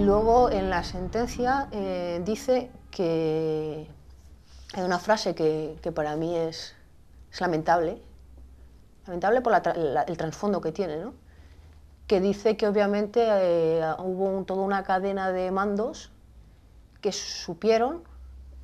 Y luego en la sentencia eh, dice que hay una frase que, para mí es, lamentable, lamentable por el trasfondo que tiene, ¿no? que dice que obviamente eh, hubo toda una cadena de mandos que supieron,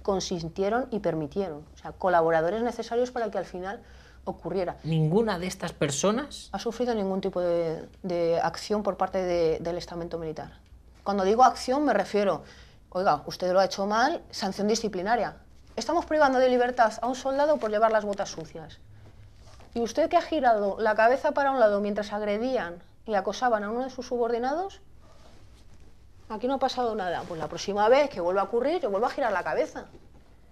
consintieron y permitieron, o sea, colaboradores necesarios para que al final ocurriera. ¿Ninguna de estas personas? Ha sufrido ningún tipo de, acción por parte del estamento militar. Cuando digo acción me refiero, oiga, usted lo ha hecho mal, sanción disciplinaria. Estamos privando de libertad a un soldado por llevar las botas sucias. Y usted que ha girado la cabeza para un lado mientras agredían y acosaban a uno de sus subordinados, aquí no ha pasado nada. Pues la próxima vez que vuelva a ocurrir, yo vuelvo a girar la cabeza.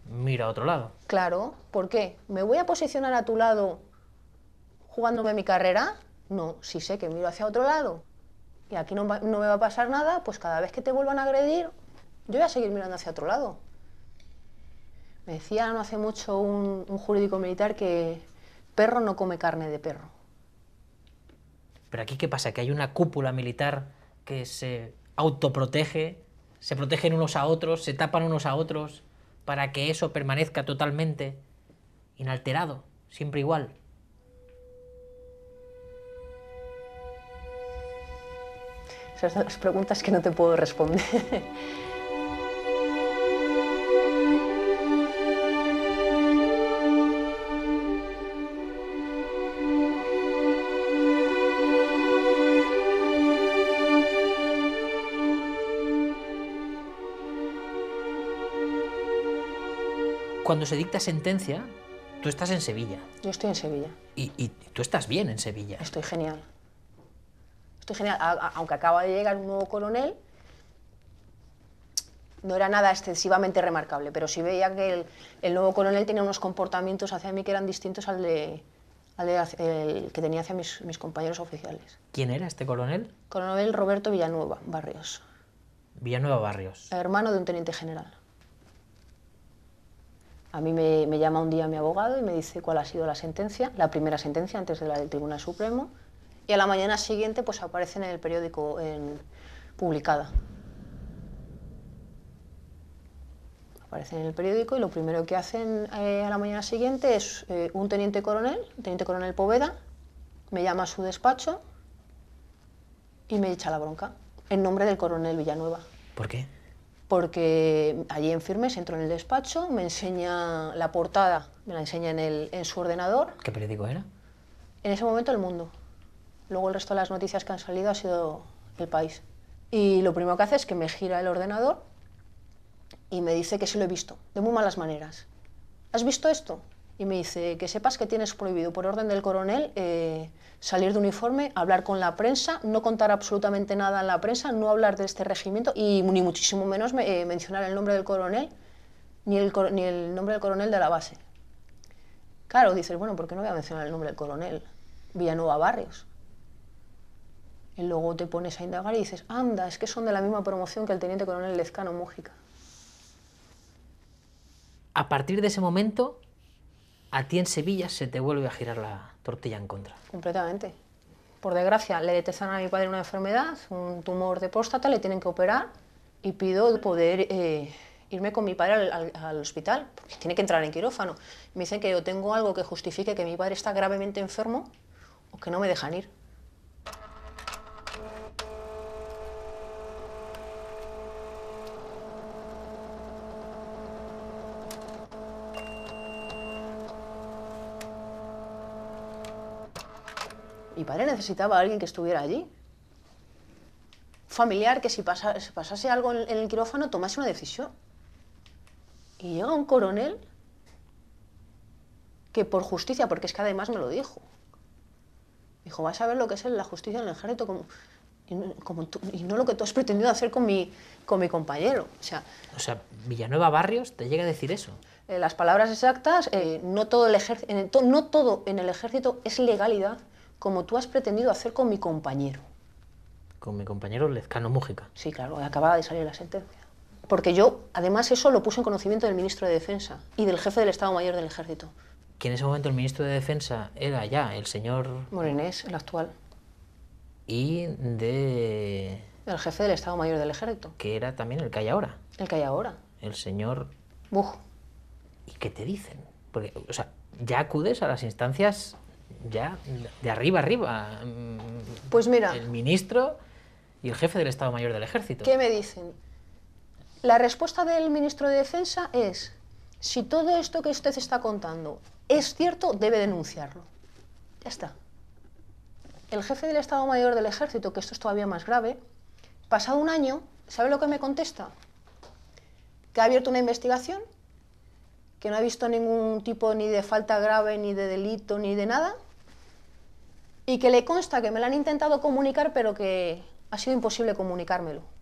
Mira a otro lado. Claro, ¿por qué? ¿Me voy a posicionar a tu lado jugándome mi carrera? No, sí sé que miro hacia otro lado y aquí no, me va a pasar nada, pues cada vez que te vuelvan a agredir, yo voy a seguir mirando hacia otro lado. Me decía no hace mucho un jurídico militar que perro no come carne de perro. Pero aquí, ¿qué pasa? Que hay una cúpula militar que se autoprotege, se protegen unos a otros, se tapan unos a otros, para que eso permanezca totalmente inalterado, siempre igual. las preguntas que no te puedo responder. Cuando se dicta sentencia, tú estás en Sevilla. Yo estoy en Sevilla. Y, y tú estás bien en Sevilla. Estoy genial general, aunque acaba de llegar un nuevo coronel, no era nada excesivamente remarcable, pero sí veía que el, nuevo coronel tenía unos comportamientos hacia mí que eran distintos al de, que tenía hacia mis, compañeros oficiales. ¿Quién era este coronel? Coronel Roberto Villanueva Barrios. Villanueva Barrios. Hermano de un teniente general. A mí me, me llama un día mi abogado y me dice cuál ha sido la sentencia, la primera sentencia antes de la del Tribunal Supremo, y a la mañana siguiente pues aparece en el periódico publicada. Aparecen en el periódico y lo primero que hacen eh, a la mañana siguiente es eh, un teniente coronel, teniente coronel Poveda, me llama a su despacho y me echa la bronca en nombre del coronel Villanueva. ¿Por qué? Porque allí en Firmes entro en el despacho, me enseña la portada, me la enseña en, el, en su ordenador. ¿Qué periódico era? En ese momento El Mundo. Luego el resto de las noticias que han salido ha sido el país. Y lo primero que hace es que me gira el ordenador y me dice que sí lo he visto, de muy malas maneras. ¿Has visto esto? Y me dice que sepas que tienes prohibido por orden del coronel eh, salir de uniforme, hablar con la prensa, no contar absolutamente nada en la prensa, no hablar de este regimiento y ni muchísimo menos eh, mencionar el nombre del coronel ni el, ni el nombre del coronel de la base. Claro, dices, bueno, ¿por qué no voy a mencionar el nombre del coronel? Villanueva Barrios. Y luego te pones a indagar y dices, anda, es que son de la misma promoción que el teniente coronel Lezcano Mújica. A partir de ese momento, a ti en Sevilla se te vuelve a girar la tortilla en contra. Completamente. Por desgracia, le detectan a mi padre una enfermedad, un tumor de próstata, le tienen que operar y pido poder eh, irme con mi padre al, al, hospital, porque tiene que entrar en quirófano. Me dicen que yo tengo algo que justifique que mi padre está gravemente enfermo o que no me dejan ir. Mi padre necesitaba a alguien que estuviera allí. Familiar que si pasase, algo en, el quirófano tomase una decisión. Y llega un coronel que por justicia, porque es que además me lo dijo, dijo, vas a ver lo que es la justicia en el ejército como, y, no lo que tú has pretendido hacer con mi, con mi compañero. O sea, o sea, Villanueva Barrios te llega a decir eso. Eh, las palabras exactas, eh, no, todo el no todo en el ejército es legalidad como tú has pretendido hacer con mi compañero. Con mi compañero Lezcano Mújica. Sí, claro, acababa de salir la sentencia. Porque yo, además, eso lo puse en conocimiento del ministro de Defensa y del jefe del Estado Mayor del Ejército. Que en ese momento el ministro de Defensa era ya el señor... Morenés, el actual. Y de... El jefe del Estado Mayor del Ejército. Que era también el que hay ahora. El que hay ahora. El señor... Buj. ¿Y qué te dicen? Porque, o sea, ya acudes a las instancias ya de arriba arriba. Pues mira. El ministro y el jefe del Estado Mayor del Ejército. ¿Qué me dicen? La respuesta del ministro de Defensa es, si todo esto que usted está contando es cierto, debe denunciarlo. Ya está. El jefe del Estado Mayor del Ejército, que esto es todavía más grave, pasado un año, ¿sabe lo que me contesta? Que ha abierto una investigación, que no ha visto ningún tipo ni de falta grave, ni de delito, ni de nada, y que le consta que me lo han intentado comunicar, pero que ha sido imposible comunicármelo.